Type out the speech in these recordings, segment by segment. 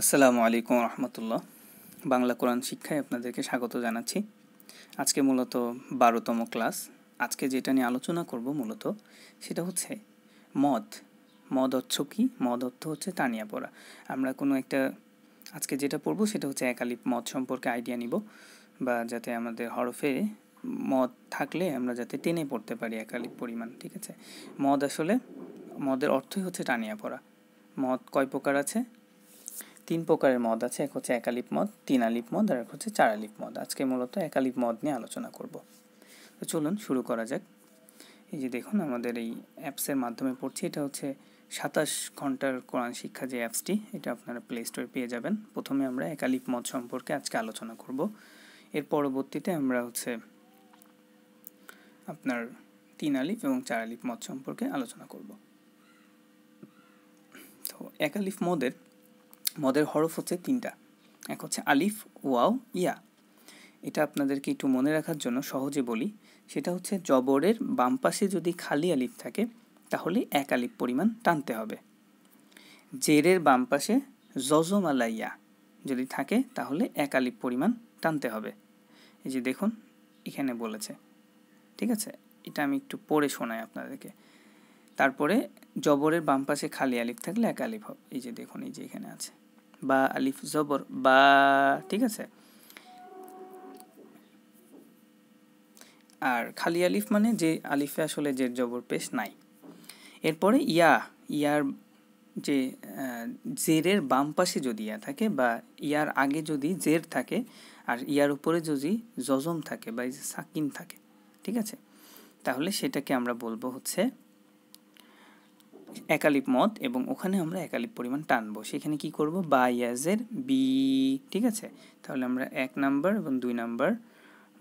আসসালামু আলাইকুম রহমতুল্লাহ বাংলা কোরআন শিক্ষায় আপনাদেরকে স্বাগত জানাচ্ছি আজকে মূলত বারোতম ক্লাস আজকে যেটা নিয়ে আলোচনা করব মূলত সেটা হচ্ছে মদ মদ অর্থ কী মদ অর্থ হচ্ছে টানিয়া পড়া আমরা কোনো একটা আজকে যেটা পড়বো সেটা হচ্ছে একালিপ মদ সম্পর্কে আইডিয়া নিব বা যাতে আমাদের হরফে মদ থাকলে আমরা যাতে টেনে পড়তে পারি একালিপ পরিমাণ ঠিক আছে মদ আসলে মদের অর্থই হচ্ছে টানিয়া পড়া মদ কয় প্রকার আছে তিন প্রকারের মদ আছে এক হচ্ছে একালিপ মদ তিন আলিপ মদ আর এক হচ্ছে চার আলিপ মদ আজকে মূলত একালিপ মদ নিয়ে আলোচনা করব তো চলুন শুরু করা যাক এই যে দেখুন আমাদের এই অ্যাপসের মাধ্যমে পড়ছি এটা হচ্ছে সাতাশ ঘন্টার কোরআন শিক্ষা যে অ্যাপসটি এটা আপনারা প্লে স্টোরে পেয়ে যাবেন প্রথমে আমরা একালিপ মদ সম্পর্কে আজকে আলোচনা করব এর পরবর্তীতে আমরা হচ্ছে আপনার তিন আলিপ এবং চার আলিপ মদ সম্পর্কে আলোচনা করব তো একালিফ মদের মদের হরফ হচ্ছে তিনটা এক হচ্ছে আলিফ ওয়াও ইয়া এটা আপনাদেরকে একটু মনে রাখার জন্য সহজে বলি সেটা হচ্ছে জবরের বাম পাশে যদি খালি আলিফ থাকে তাহলে এক আলিফ পরিমাণ টানতে হবে জেরের বাম পাশে জজমালাইয়া যদি থাকে তাহলে এক আলিফ পরিমাণ টানতে হবে এই যে দেখুন এখানে বলেছে ঠিক আছে এটা আমি একটু পড়ে শোনাই আপনাদেরকে তারপরে জবরের বাম পাশে খালি আলিফ থাকলে এক আলিফ হবে এই যে দেখুন এই যে এখানে আছে বা আলিফ জবর বা ঠিক আছে আর খালি আলিফ মানে যে আলিফে আসলে যে জবর পেশ নাই এরপরে ইয়া ইয়ার যে জেরের বাম পাশে যদি ইয়া থাকে বা ইয়ার আগে যদি জের থাকে আর ইয়ার উপরে যদি জজম থাকে বা সাকিন থাকে ঠিক আছে তাহলে সেটাকে আমরা বলবো হচ্ছে একালিপ মত এবং ওখানে আমরা একালিপ পরিমাণ টানবো সেখানে কি করব বাইয়াজের বি ঠিক আছে তাহলে আমরা এক নাম্বার এবং দুই নাম্বার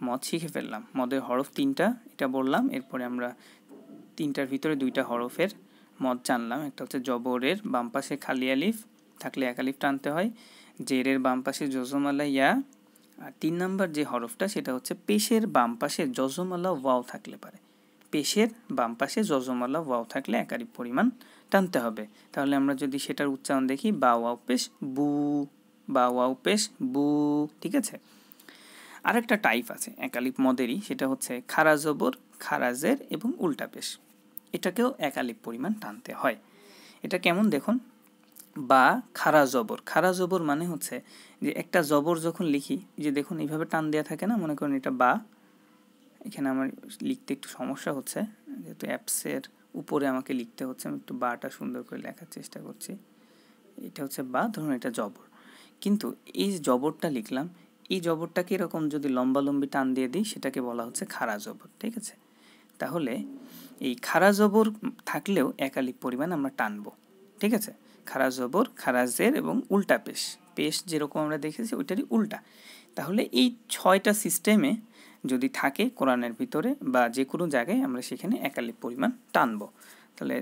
মত শিখে ফেললাম মদের হরফ তিনটা এটা বললাম এরপরে আমরা তিনটার ভিতরে দুইটা হরফের মত জানলাম একটা হচ্ছে জবরের বাম পাশে খালি আলিফ থাকলে একালিফ টানতে হয় জেরের বাম পাশে যজমালা ইয়া আর তিন নাম্বার যে হরফটা সেটা হচ্ছে পেশের বাম পাশে যজমালা ওয়াও থাকলে পারে পেশের বাম পাশে জজমালা ওয়াও থাকলে একারি পরিমাণ টানতে হবে তাহলে আমরা যদি সেটার উচ্চারণ দেখি বা ওয়াও পেশ বু বা ওয়াও পেশ বু ঠিক আছে আরেকটা টাইপ আছে একালিপ মদেরই সেটা হচ্ছে খারা জবর খারাজের এবং উল্টা পেশ এটাকেও একালিপ পরিমাণ টানতে হয় এটা কেমন দেখুন বা খারা জবর খারা জবর মানে হচ্ছে যে একটা জবর যখন লিখি যে দেখুন এইভাবে টান দেওয়া থাকে না মনে করেন এটা বা এখানে আমার লিখতে একটু সমস্যা হচ্ছে যেহেতু অ্যাপসের উপরে আমাকে লিখতে হচ্ছে আমি একটু বাটা সুন্দর করে লেখার চেষ্টা করছি এটা হচ্ছে বা ধরুন এটা জবর কিন্তু এই জবরটা লিখলাম এই জবরটাকে এরকম যদি লম্বালম্বি টান দিয়ে দিই সেটাকে বলা হচ্ছে খাড়া জবর ঠিক আছে তাহলে এই খাড়া জবর থাকলেও একালিক পরিমাণ আমরা টানব ঠিক আছে খাড়া জবর খাড়া জের এবং উল্টা পেশ পেশ যেরকম আমরা দেখেছি ওইটারই উল্টা তাহলে এই ছয়টা সিস্টেমে যদি থাকে কোরআনের ভিতরে বা যে কোনো জায়গায় আমরা সেখানে একালি পরিমাণ টানব তাহলে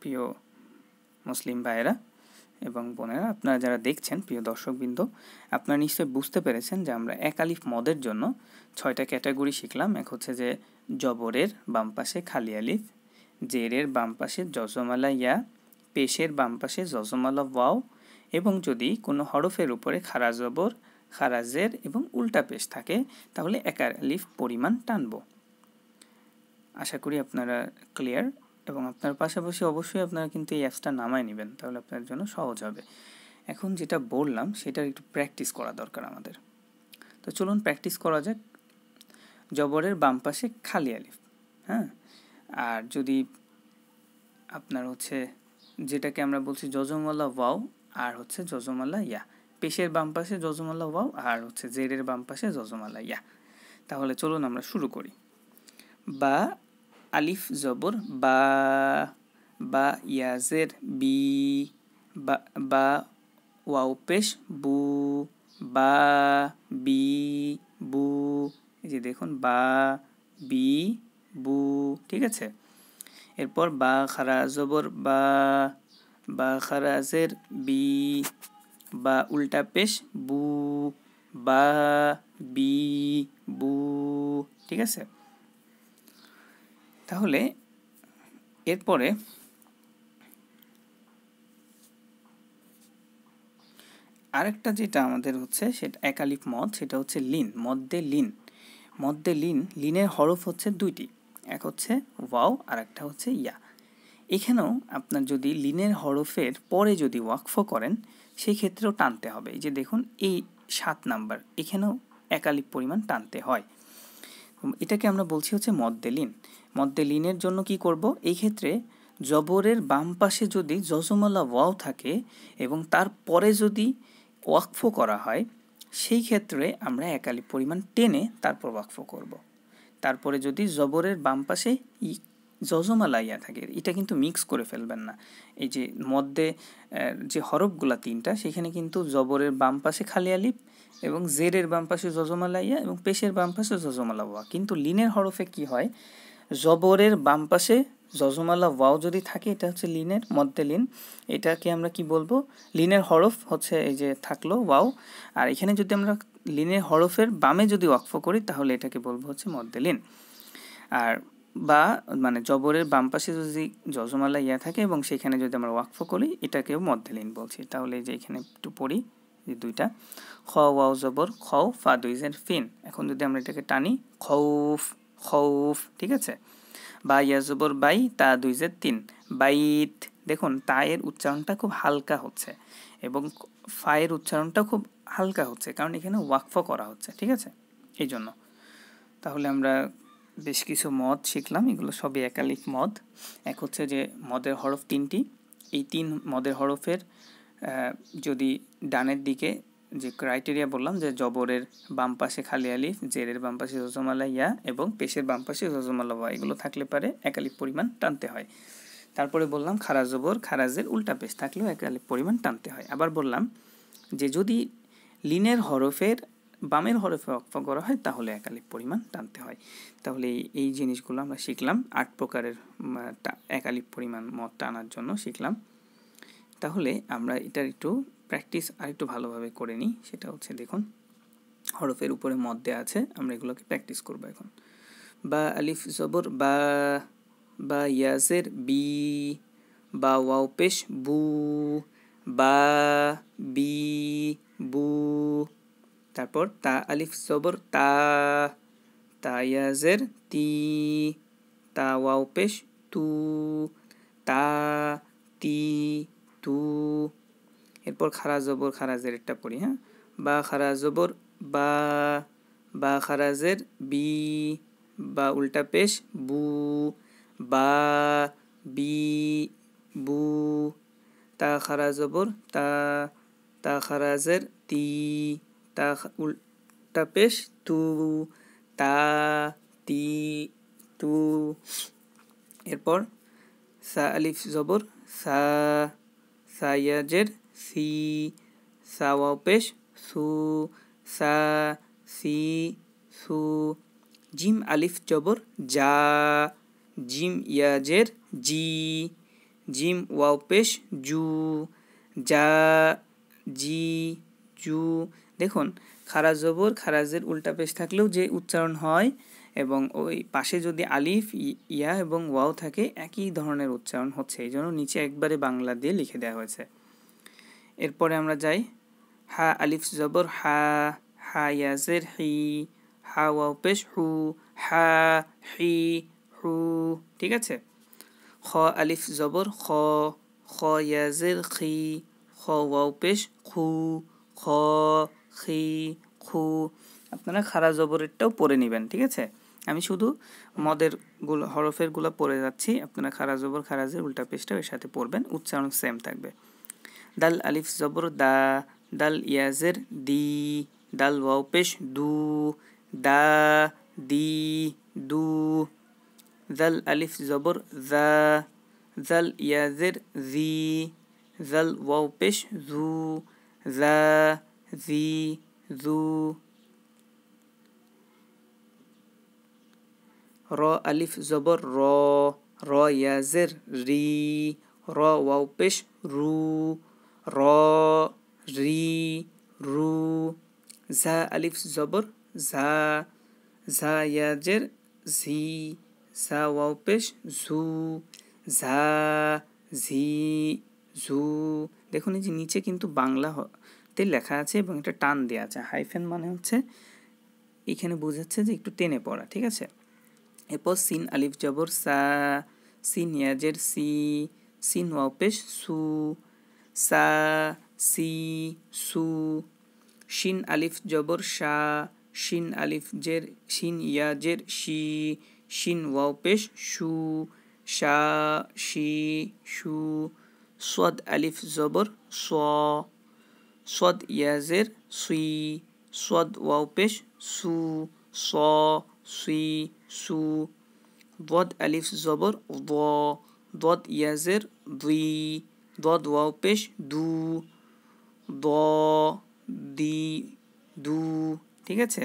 প্রিয় মুসলিম ভাইয়েরা এবং বোনেরা আপনারা যারা দেখছেন প্রিয় দর্শকবৃন্দ আপনারা নিশ্চয়ই বুঝতে পেরেছেন যে আমরা একালিফ মদের জন্য ছয়টা ক্যাটাগরি শিখলাম এক হচ্ছে যে জবরের বাম পাশে খালি আলিফ জেরের বাম পাশে জজমালা ইয়া পেশের বাম পাশে জজমালা ওয়াও এবং যদি কোনো হরফের উপরে খারা জবর খারাজের এবং উল্টা পেশ থাকে তাহলে একার লিফ পরিমাণ টানব আশা করি আপনারা ক্লিয়ার এবং আপনার পাশাপাশি অবশ্যই আপনারা কিন্তু এই অ্যাপসটা নামায় নেবেন তাহলে আপনার জন্য সহজ হবে এখন যেটা বললাম সেটার একটু প্র্যাকটিস করা দরকার আমাদের তো চলুন প্র্যাকটিস করা যাক জবরের বাম পাশে খালি আলিফ হ্যাঁ আর যদি আপনার হচ্ছে যেটাকে আমরা বলছি যজমালা ওয়াও আর হচ্ছে যজমালা ইয়া পেশের বাম পাশে যজমালা ওয়াও আর হচ্ছে জেরের বাম পাশে যজমালা ইয়া তাহলে চলুন আমরা শুরু করি বা আলিফ জবর বা বা ইয়াজের বি বা বা ওয়াও পেশ বু বা বি বু এই যে দেখুন বা বি বু ঠিক আছে এরপর বা খারা জবর বা বা খারাজের বি বা উল্টা পেশ বু বা বি বু ঠিক আছে তাহলে এরপরে আরেকটা যেটা আমাদের হচ্ছে সেটা একালিক মদ সেটা হচ্ছে লিন মদ্যে লিন মদ্যে লিন লিনের হরফ হচ্ছে দুইটি এক হচ্ছে ওয়াও আর একটা হচ্ছে ইয়া এখানেও আপনার যদি লিনের হরফের পরে যদি ওয়াকফ করেন সেই ক্ষেত্রেও টানতে হবে যে দেখুন এই সাত নাম্বার এখানেও একালিক পরিমাণ টানতে হয় এটাকে আমরা বলছি হচ্ছে মদ্দেলিন মদ্দেলিনের জন্য কি করব এই ক্ষেত্রে জবরের বাম পাশে যদি জজমালা ওয়াও থাকে এবং তার পরে যদি ওয়াকফ করা হয় সেই ক্ষেত্রে আমরা একালিক পরিমাণ টেনে তারপর ওয়াকফ করব। তারপরে যদি জবরের বাম পাশে জজমা লাইয়া থাকে এটা কিন্তু মিক্স করে ফেলবেন না এই যে মধ্যে যে হরফগুলা তিনটা সেখানে কিন্তু জবরের বাম পাশে খালি আলিপ এবং জেরের বাম পাশে জজমা লাইয়া এবং পেশের বাম পাশে জজমালা ওয়া কিন্তু লিনের হরফে কি হয় জবরের বাম পাশে জজমালা ওয়াও যদি থাকে এটা হচ্ছে লিনের মধ্যে লিন এটাকে আমরা কি বলবো লিনের হরফ হচ্ছে এই যে থাকলো ওয়াও আর এখানে যদি আমরা লিনের হরফের বামে যদি ওয়াকফ করি তাহলে এটাকে বলবো হচ্ছে মধ্যে লিন আর বা মানে জবরের বাম পাশে যদি যজমালা ইয়া থাকে এবং সেখানে যদি আমরা ওয়াকফ করি এটাকেও লিন বলছি তাহলে যে এখানে একটু পড়ি যে দুইটা খ ওয়াও জবর খও ফা দুই জেন ফিন এখন যদি আমরা এটাকে টানি খৌফ খৌফ ঠিক আছে বা ইয়া জবর বাই তা দুই জের তিন বাইত দেখুন তা এর উচ্চারণটা খুব হালকা হচ্ছে এবং ফায়ের উচ্চারণটা খুব হালকা হচ্ছে কারণ এখানে ওয়াকফ করা হচ্ছে ঠিক আছে এই জন্য তাহলে আমরা বেশ কিছু মদ শিখলাম এগুলো সবই একালিক মদ এক হচ্ছে যে মদের হরফ তিনটি এই তিন মদের হরফের যদি ডানের দিকে যে ক্রাইটেরিয়া বললাম যে জবরের বাম পাশে খালি আলিফ জেরের বাম পাশে জজমালা ইয়া এবং পেশের বাম পাশে জজমালা ওয়া এগুলো থাকলে পারে একালিক পরিমাণ টানতে হয় তারপরে বললাম খারা জবর খারাজের উল্টা পেশ থাকলেও একালিক পরিমাণ টানতে হয় আবার বললাম যে যদি লিনের হরফের বামের হরফে অক্ফা করা হয় তাহলে একালিক পরিমাণ টানতে হয় তাহলে এই জিনিসগুলো আমরা শিখলাম আট প্রকারের একালিক পরিমাণ মদ টানার জন্য শিখলাম তাহলে আমরা এটার একটু প্র্যাকটিস আর একটু ভালোভাবে করে নিই সেটা হচ্ছে দেখুন হরফের উপরে মদ দেওয়া আছে আমরা এগুলোকে প্র্যাকটিস করব এখন বা আলিফ জবর বা বা ইয়াসের বি বা ওয়াউপেশ বু বা বি বু তারপর তা আলিফ সবর তা তায়াজের তি তা ওয়াও পেশ তু তা তি তু এরপর খারা জবর খারাজের একটা পড়ি হ্যাঁ বা খারা জবর বা বা খারাজের বি বা উল্টা পেশ বু বা বি বু তা খারা জবর তা তা খারাজের তি তা উল্টা তু তা তি তু এরপর সা আলিফ জবর সা সায়াজের সি সাওয়া পেশ সু সা সি সু জিম আলিফ জবর যা জিম ইয়াজের জি জিম ওয়াও জু যা জি জু দেখুন খারা জবর খারাজের উল্টা পেশ থাকলেও যে উচ্চারণ হয় এবং ওই পাশে যদি আলিফ ইয়া এবং ওয়াও থাকে একই ধরনের উচ্চারণ হচ্ছে এই জন্য নিচে একবারে বাংলা দিয়ে লিখে দেওয়া হয়েছে এরপরে আমরা যাই হা আলিফ জবর হা হা ইয়াজের হি হা ওয়াও পেশ হু হা হি হু ঠিক আছে খ আলিফ জবর খ খ ইয়াজের খি খ ওয়াও পেশ খু খ খি খু আপনারা খারা জবরেরটাও পরে নেবেন ঠিক আছে আমি শুধু মদের গুলো হরফের গুলো পরে যাচ্ছি আপনারা খারা জবর খারাজের উল্টা পেজটাও এর সাথে পড়বেন উচ্চারণ সেম থাকবে দাল আলিফ জবর দা দাল ইয়াজের দি দাল ওয়াও পেশ দু দা দি দু জাল আলিফ জবর জা জাল ইয়াজের জি জাল ওয়াও পেশ জু জা ذي ذو را الف زبر را را یزر ری را واو پیش رو را ری رو زا الف زبر زا زا یجر زی زا واو پیش زو زা ঝি ঝু দেখুন এই যে নিচে কিন্তু বাংলা শব্দে লেখা আছে এবং এটা টান দেওয়া আছে হাইফেন মানে হচ্ছে এখানে বোঝাচ্ছে যে একটু টেনে পড়া ঠিক আছে এরপর সিন আলিফ জবর সা সিন ইয়াজের সি সিন ওয়াপেশ সু সা সি সু শিন আলিফ জবর সা শিন আলিফ জের শিন ইয়াজের শি শিন ওয়াপেশ সু সা শি সু সদ আলিফ জবর সোয়া সদ ইয়াজের সুই সদ ওয়াও পেশ সু স সুই সু দদ আলিফ জবর বদ দদ ইয়াজের দুই দদ ওয়াও পেশ দু দ দি দু ঠিক আছে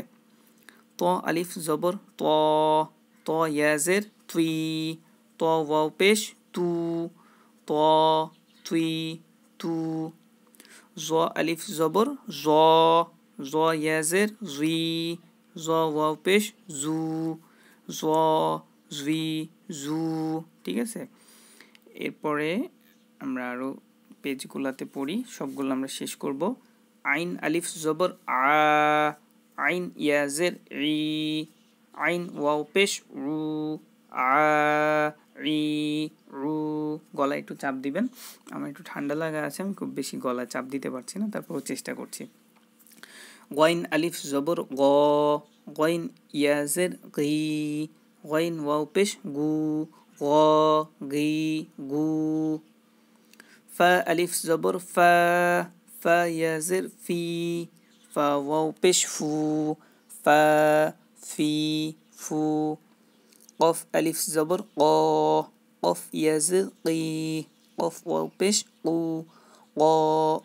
ত আলিফ জবর ত ত ইয়াজের তুই ত ওয়াও পেশ তু ত তুই তু জ আলিফ জবর জ জ ইয়াজের জি জ ওয়াও পেশ জু জ জি জু ঠিক আছে এরপরে আমরা আরও পেজগুলাতে পড়ি সবগুলো আমরা শেষ করব আইন আলিফ জবর আ আইন ইয়াজের ই আইন ওয়াও পেশ রু আ ই রু গলা একটু চাপ দিবেন আমার একটু ঠান্ডা লাগা আছে আমি খুব বেশি গলা চাপ দিতে পারছি না তারপরও চেষ্টা করছি গয়েন আলিফ জবর গ গয়েন ইয়াজের গি গয়েন ওয়াউ পেশ গু গ গি গু ফা আলিফ জবর ফা ফা ইয়াজের ফি ফা ওয়াউ পেশ ফু ফা ফি ফু قاف ألف زبر قا قاف ياز قي قاف واو بش قو قا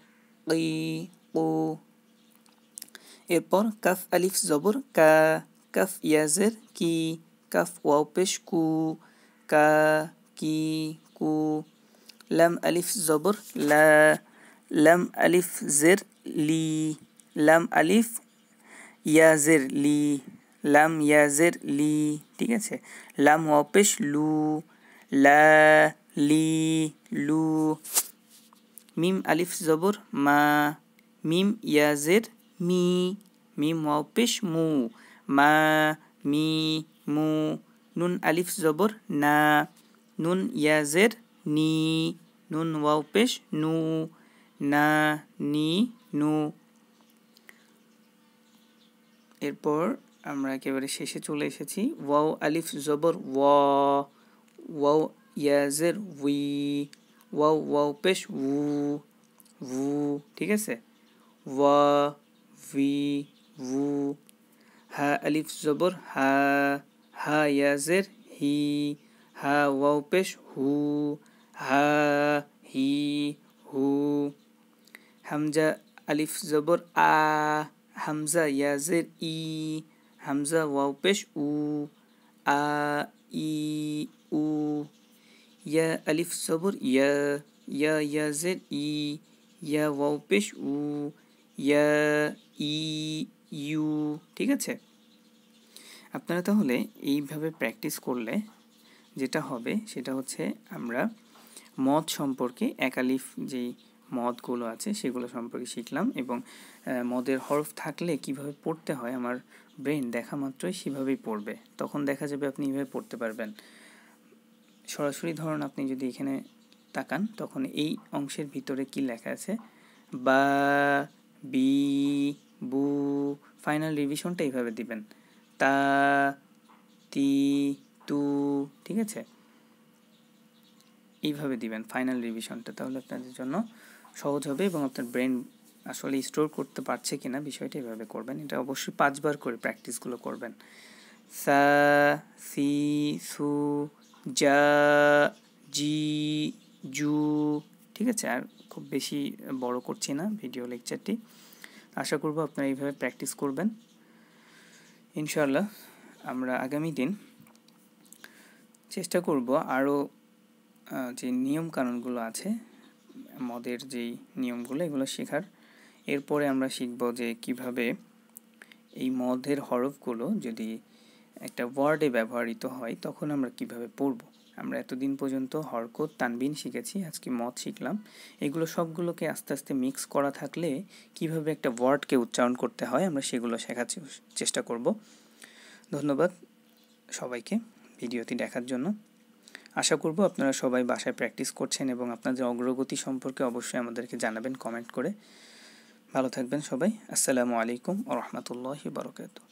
قي قو এরপর কাফ আলিফ জবর কা কাফ ইয়াজের কি কাফ ওয়াও পেশ কু কা কি কু লাম আলিফ জবর লা লাম আলিফ জের লি লাম আলিফ ইয়াজের লি লাম ইয়াজের লি ঠিক আছে লাম ওয়াপেশ লু লা লি লু মিম আলিফ জবর মা মিম ইয়াজের মি মিম ওয়াপেশ মু মা মি মু নুন আলিফ জবর না নুন ইয়াজের নি নুন ওয়াপেশ নু না নি নু এরপর আমরা একেবারে শেষে চলে এসেছি ওয়াও আলিফ জবর ওয়া ওয়াও ইয়াজের উই ওয়াও ওয়াও পেশ উ উ ঠিক আছে ওয়া উই উ হা আলিফ জবর হা হা ইয়াজের হি হা ওয়াও পেশ হু হা হি হু হামজা আলিফ জবর আ হামজা ইয়াজের ই হামজা ওয়াও পেশ উ আ ই উ ইয়া আলিফ সবর ইয়া ইয়া ইয়া জেড ই ইয়া ওয়াও পেশ উ ইয়া ই ইউ ঠিক আছে আপনারা তাহলে এইভাবে প্র্যাকটিস করলে যেটা হবে সেটা হচ্ছে আমরা মদ সম্পর্কে একালিফ যেই মদগুলো আছে সেগুলো সম্পর্কে শিখলাম এবং মদের হরফ থাকলে কিভাবে পড়তে হয় আমার ব্রেন দেখা মাত্রই সেভাবেই পড়বে তখন দেখা যাবে আপনি এইভাবে পড়তে পারবেন সরাসরি ধরুন আপনি যদি এখানে তাকান তখন এই অংশের ভিতরে কি লেখা আছে বা বি বু ফাইনাল রিভিশনটা এইভাবে দিবেন তা তি তু ঠিক আছে এইভাবে দিবেন ফাইনাল রিভিশনটা তাহলে আপনাদের জন্য সহজ হবে এবং আপনার ব্রেন আসলে স্টোর করতে পারছে কিনা বিষয়টা এভাবে করবেন এটা অবশ্যই পাঁচবার করে প্র্যাকটিসগুলো করবেন সা সি সু যা জি জু ঠিক আছে আর খুব বেশি বড় করছি না ভিডিও লেকচারটি আশা করব আপনারা এইভাবে প্র্যাকটিস করবেন ইনশাল্লাহ আমরা আগামী দিন চেষ্টা করব আরও যে নিয়মকানুনগুলো আছে মদের যেই নিয়মগুলো এগুলো শেখার এরপরে আমরা শিখব যে কিভাবে এই মদের হরফগুলো যদি একটা ওয়ার্ডে ব্যবহৃত হয় তখন আমরা কিভাবে পড়ব আমরা এতদিন পর্যন্ত হরকত তানবিন শিখেছি আজকে মদ শিখলাম এগুলো সবগুলোকে আস্তে আস্তে মিক্স করা থাকলে কিভাবে একটা ওয়ার্ডকে উচ্চারণ করতে হয় আমরা সেগুলো শেখার চেষ্টা করব ধন্যবাদ সবাইকে ভিডিওটি দেখার জন্য আশা করব আপনারা সবাই বাসায় প্র্যাকটিস করছেন এবং আপনাদের অগ্রগতি সম্পর্কে অবশ্যই আমাদেরকে জানাবেন কমেন্ট করে ভালো থাকবেন সবাই আসসালামু আলাইকুম ও রহমতুল্লাহি বারকাতু